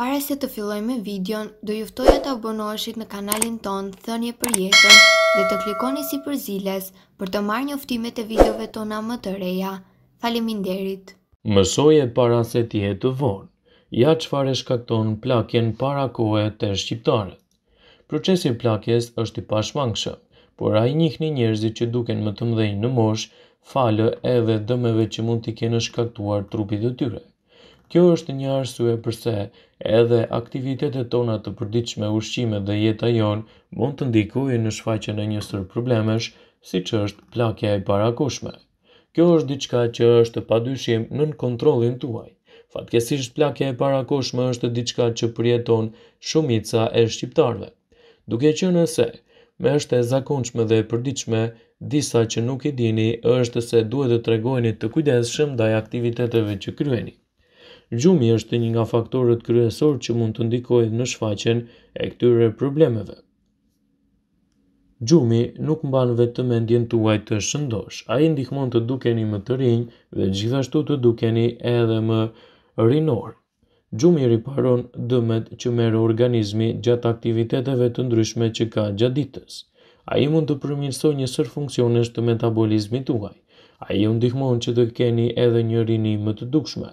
Pare se të filloj me videon, do e të abonoheshit në kanalin ton Thënje për jetën dhe të klikoni si për ziles për të marrë njoftimet e videove tona më të reja. Faleminderit. Mësoje para se ti e të vonë. Ja çfarë shkakton plakjen para kohe të shqiptarët. Procesi i plakjes është i pashmangshëm, por ai njihni njerëzit që duken më të mdhejnë në moshë, falë edhe dëmeve që mund t'i kenë shkaktuar trupit të tyre. Kjo është një arsye përse edhe aktivitetet tona të përdiqme ushqime dhe jeta jonë mund të ndikuj në shfaqe në njësër problemesh, si që është plakja e parakushme. Kjo është diçka që është padyshim në në kontrolin tuaj. Fatkesisht plakja e parakushme është diçka që përjeton shumica e shqiptarve. Duke që nëse, me është e zakonçme dhe e përdiqme, disa që nuk i dini është se duhet të tregojni të kujdeshëm dhe aktiviteteve që kryeni gjumi është një nga faktorët kryesor që mund të ndikojnë në shfaqjen e këtyre problemeve. Gjumi nuk mban vetëm mendjen tuaj të shëndosh, ai ndihmon të dukeni më të rinj dhe gjithashtu të dukeni edhe më rinor. Gjumi riparon dëmet që merr organizmi gjatë aktiviteteve të ndryshme që ka gjatë ditës. Ai mund të përmirësojë një sër funksionesh të metabolizmit tuaj. Ai i ndihmon që të keni edhe një rinim më të dukshëm.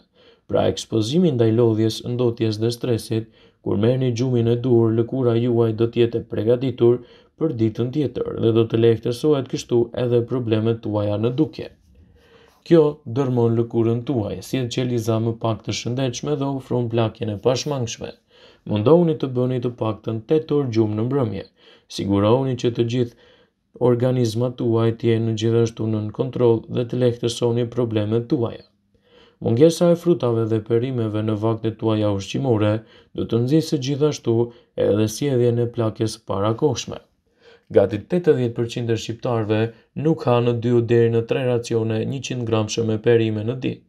Pra ekspozimi ndaj lodhjes, ndotjes dhe stresit, kur merë një gjumin e dur, lëkura juaj do tjetë pregatitur për ditën tjetër dhe do të lehtësohet kështu edhe problemet tuaja në duke. Kjo dërmon lëkurën tuaj, si e qeliza më pak të shëndechme dhe ofron plakjen e pashmangshme. Mundohuni të bëni të paktën 8 orë gjumë në mbrëmje. Sigurohuni që të gjithë organizmat tuaj të jenë gjithashtu në kontroll dhe të lehtësoni problemet tuaja. Mungesa e frutave dhe perimeve në vakte tua ja ushqimore, do të nëzisë gjithashtu edhe si e në plakjes para Gati 80% e shqiptarve nuk ha në 2 në 3 racione 100 gram me e perime në ditë,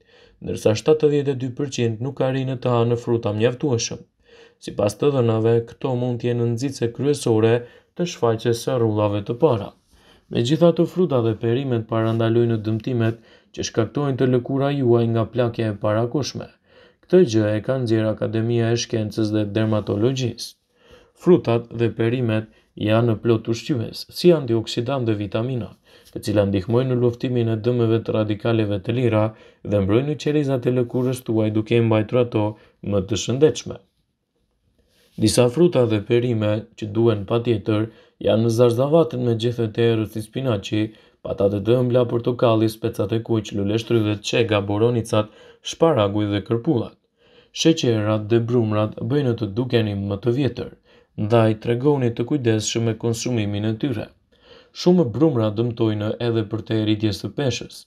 nërsa 72% nuk arrinë të ha në fruta mjaftueshëm. Si pas të dënave, këto mund t'je në nëzitë se kryesore të shfaqe së rullave të para. Me gjitha të fruta dhe perimet parandalojnë në dëmtimet që shkaktojnë të lëkura juaj nga plakja e parakoshme. Këtë gjë e ka nxjerr Akademia e Shkencës dhe Dermatologjisë. Frutat dhe perimet janë në plot ushqyes, si antioksidantë dhe vitamina, të cilat ndihmojnë në luftimin e dëmeve të radikaleve të lira dhe mbrojnë qelizat e lëkurës tuaj duke mbajtur ato më të shëndetshme. Disa fruta dhe perime që duhen patjetër janë në zarzavatën me gjethet e erës i spinaci, patate dhe mbla portokalli, specat e kuq, luleshtry dhe qega, boronicat, shparaguj dhe kërpullat. Sheqerat dhe brumrat bëjnë të dukeni më të vjetër, ndaj tregoni të kujdesh me konsumimin e tyre. Shumë brumra dëmtojnë edhe për të eritjes të peshës.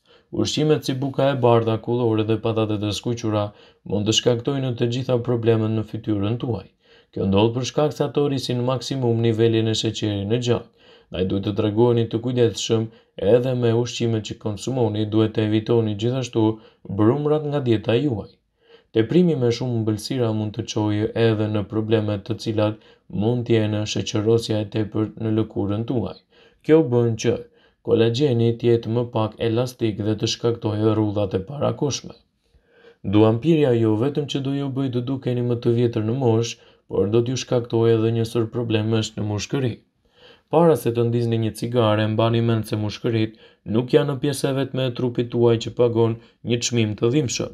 Ushqimet si buka e barda, kullore dhe patatet e skuqura mund të shkaktojnë të gjitha problemet në fytyrën tuaj. Kjo ndodh për shkak se ato rrisin maksimum nivelin e sheqerit në gjakë. Ndaj duhet të tregoheni të kujdesshëm edhe me ushqimet që konsumoni, duhet të evitoni gjithashtu brumrat nga dieta juaj. Teprimi me shumë mbëlsira mund të qojë edhe në problemet të cilat mund t'je në shëqërosja e tepër në lëkurën tuaj. Kjo bën që kolagjeni tjetë më pak elastik dhe të shkaktojë rrudhat e parakoshme. Duampirja jo vetëm që do jo bëjtë të dukeni më të vjetër në mosh, por do t'ju shkaktojë edhe njësër problemesh në mushkëri para se të ndizni një cigare, mbani mend se mushkërit nuk janë në pjesëve të trupit tuaj që pagon një çmim të dhimbshëm.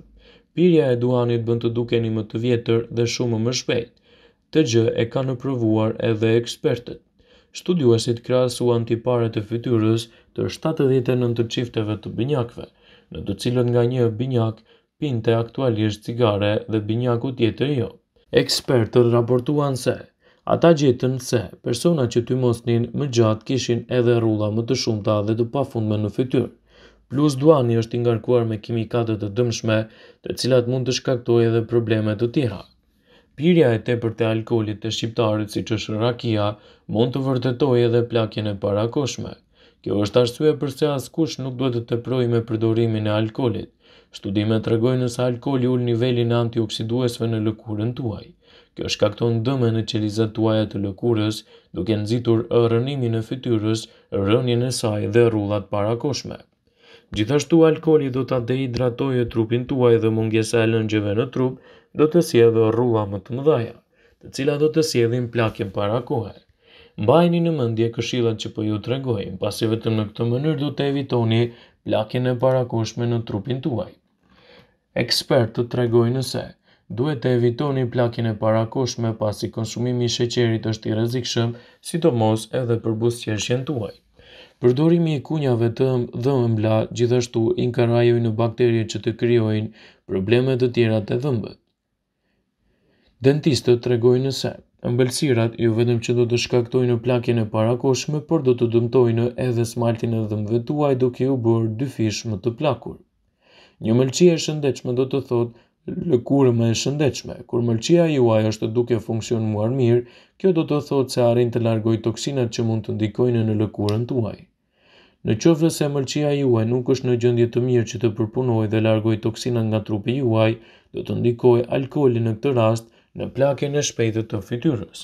Pirja e duanit bën të dukeni më të vjetër dhe shumë më shpejt. Të gjë e kanë në provuar edhe ekspertët. Studiuesit krahasuan tiparet të fytyrës të 79 të çifteve të binjakëve, në të cilën nga një binjak pinte aktualisht cigare dhe binjaku tjetër jo. Ekspertët raportuan se Ata gjetën se persona që ty mosnin më gjatë kishin edhe rulla më të shumëta dhe të pafundme në fytyrë. Plus duani është ingarkuar me kimikatet të dëmshme të cilat mund të shkaktoj edhe problemet të tjera. Pirja e te për të alkoholit të shqiptarit, si që shërrakia, mund të vërtetoj edhe plakjene e parakoshme. Kjo është arsye përse askush nuk duhet të të proj me përdorimin e alkoholit. Shtudime të regojnë nësa alkoholi ul nivelin antioksiduesve në lëkurën tuaj. Kjo shkakton dëme në qelizat tuaja të lëkurës, duke nëzitur rënimin e fytyrës, rënjën e saj dhe rullat parakoshme. Gjithashtu alkoli do të dehidratojë trupin tuaj dhe mungesa e lëngjeve në trup do të sjedhë rulla më të mëdhaja, të cila do të sjedhin plakjen plakje kohë. Mbajni në mendje këshillat që po ju tregojmë, pasi vetëm në këtë mënyrë do të evitoni plakjen e parakoshme në trupin tuaj. të tregojnë nëse, duhet të evitoni plakin e parakoshme pasi konsumimi i sheqerit është i rrezikshëm, sidomos edhe për buzëqeshjen tuaj. Përdorimi i kunjave të dhëmbla gjithashtu inkarajojnë në bakterje që të krijojnë probleme të tjera të dhëmbëve. Dentistët tregojnë se ëmbëlsirat jo vetëm që do të shkaktojnë plakjen e parakoshme, por do të dëmtojnë edhe smaltin e dhëmbëve tuaj duke u bërë dyfish më të plakur. Një mëlçi e shëndetshme do të thotë lëkurë më e shëndetshme. Kur mëlçia juaj është duke funksionuar mirë, kjo do të thotë se arrin të largojë toksinat që mund të ndikojnë në lëkurën tuaj. Në qofë se mëlçia juaj nuk është në gjendje të mirë që të përpunojë dhe largojë toksinat nga trupi juaj, do të ndikoj alkoli në këtë rast në plakën e shpejtë të fytyrës.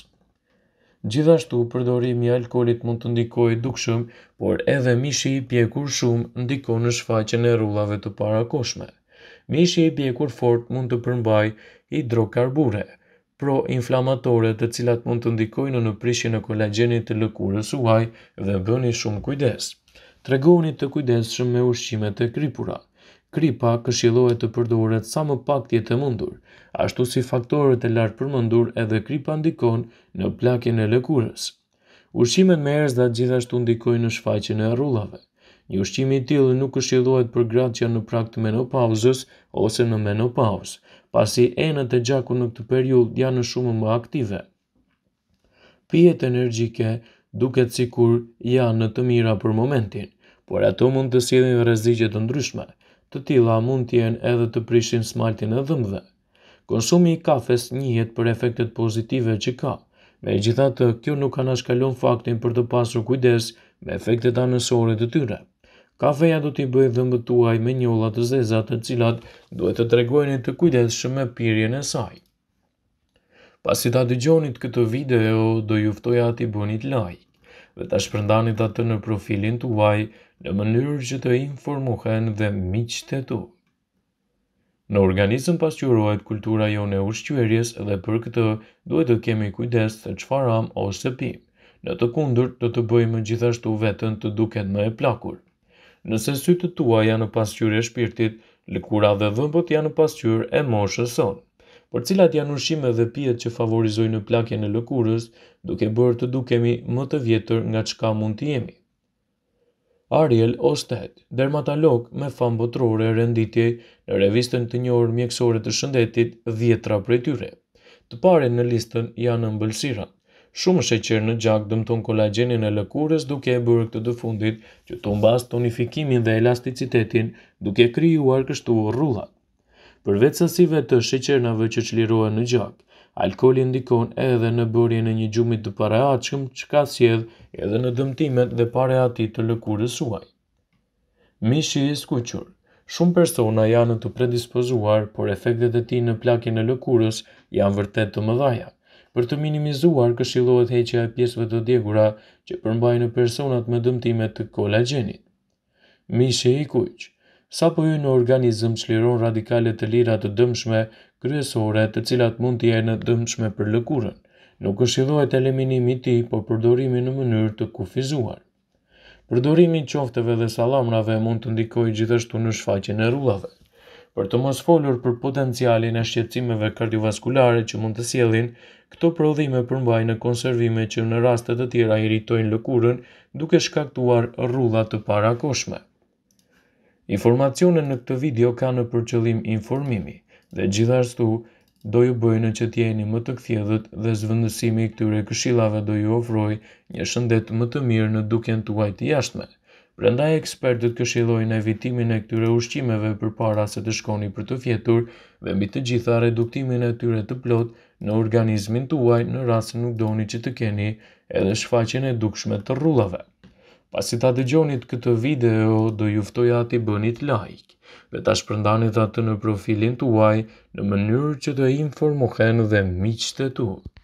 Gjithashtu, përdorimi i mund të ndikojë dukshëm, por edhe mishi i pjekur shumë ndikon në shfaqjen e rrugëve të parakoshme mishi i pjekur fort mund të përmbaj hidrokarbure, pro-inflamatore të cilat mund të ndikojnë në prishin e kolagenit të lëkurës uaj dhe bëni shumë kujdes. Tregoni të kujdesshëm me ushqimet e kripura. Kripa këshillohet të përdoret sa më pak të jetë mundur, ashtu si faktorët e lartë mundur edhe kripa ndikon në plakin e lëkurës. Ushqimet me erëz dhe gjithashtu ndikojnë në shfaqjen e rrullave. Një ushqimi i tillë nuk këshillohet për gratë që janë në prag të menopauzës ose në menopauzë, pasi enët e gjakut në këtë periudhë janë shumë më aktive. Pijet energjike duket sikur janë në të mira për momentin, por ato mund të sjellin rreziqe të ndryshme. Të tilla mund të jenë edhe të prishin smaltin e dhëmbëve. Konsumi i kafes njihet për efektet pozitive që ka. Me gjitha të kjo nuk anashkallon faktin për të pasur kujdes me efektet anësore të tyre. Kafeja do t'i bëjë dhëmbët tuaj me njëllat të zezat të cilat duhet të tregojnë të kujdeshë me pirjen e saj. Pasi ta gjonit këtë video, do juftoj t'i bënit like dhe ta shpërndanit atë në profilin tuaj në mënyrë që të informohen dhe miqët e tu. Në organizëm pas kultura jo në ushqyërjes dhe për këtë duhet të kemi kujdes të qfaram ose pim. Në të kundur të të bëjmë gjithashtu vetën të duket më e plakur nëse sytë tua janë në pasqyrë e shpirtit, lëkura dhe dhëmbët janë në pasqyrë e moshës sonë. Por cilat janë ushqime dhe pijet që favorizojnë në plakje në lëkurës, duke bërë të dukemi më të vjetër nga qka mund të jemi. Ariel Osted, dermatolog me famë botërore renditje në revistën të njohur mjekësore të shëndetit 10 tra e tyre. Të pare në listën janë ëmbëlsirat. Shumë sheqer në gjak dëmton kolagjenin e lëkurës duke e bërë këtë dëfundit që tonë bas tonifikimin dhe elasticitetin duke krijuar kështu rrullat. Për vetësasive të sheqernave që qlirua në gjak, alkoli ndikon edhe në bërjen e një gjumit të pareatëshëm që ka sjedh edhe në dëmtimet dhe pareati të lëkurës uaj. Mishë i skuqur Shumë persona janë të predispozuar, por efektet e ti në plakin e lëkurës janë vërtet të mëdhajak për të minimizuar këshillohet heqja e pjesëve të djegura që përmbajnë personat me dëmtime të kolagjenit. Mishi i kuq, sapo hyn në organizëm çliron radikale të lira të dëmshme kryesore, të cilat mund të jenë dëmshme për lëkurën. Nuk këshillohet eliminimi i tij, por përdorimi në mënyrë të kufizuar. Përdorimi i dhe sallamrave mund të ndikojë gjithashtu në shfaqjen e rullave. Për të mos folur për potencialin e shqetësimeve kardiovaskulare që mund të sjellin, këto prodhime përmbajnë konservime që në raste të tjera irritojnë lëkurën duke shkaktuar rrudha të parakoshme. Informacione në këtë video ka në përqëllim informimi dhe gjithashtu do ju bëjnë që tjeni më të këthjedhët dhe zvëndësimi i këtyre këshilave do ju ofroj një shëndet më të mirë në duken tuaj të jashtme. Prandaj ekspertët këshillojnë evitimin e këtyre ushqimeve përpara se të shkoni për të fjetur dhe mbi të gjitha reduktimin e tyre të plot në organizmin tuaj në rast se nuk doni që të keni edhe shfaqjen e dukshme të rrullave. Pasi ta dëgjoni këtë video, do ju ati bënit like dhe ta shpërndani atë në profilin tuaj në mënyrë që të informohen dhe miqtë tuaj.